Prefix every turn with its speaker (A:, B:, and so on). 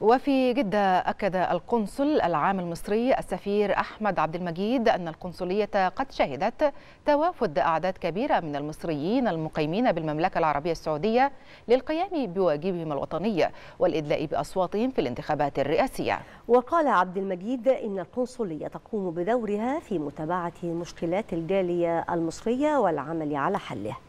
A: وفي جدة أكد القنصل العام المصري السفير أحمد عبد المجيد أن القنصلية قد شهدت توافد أعداد كبيرة من المصريين المقيمين بالمملكة العربية السعودية للقيام بواجبهم الوطني والإدلاء بأصواتهم في الانتخابات الرئاسية وقال عبد المجيد إن القنصلية تقوم
B: بدورها في متابعة مشكلات الجالية المصرية والعمل على حلها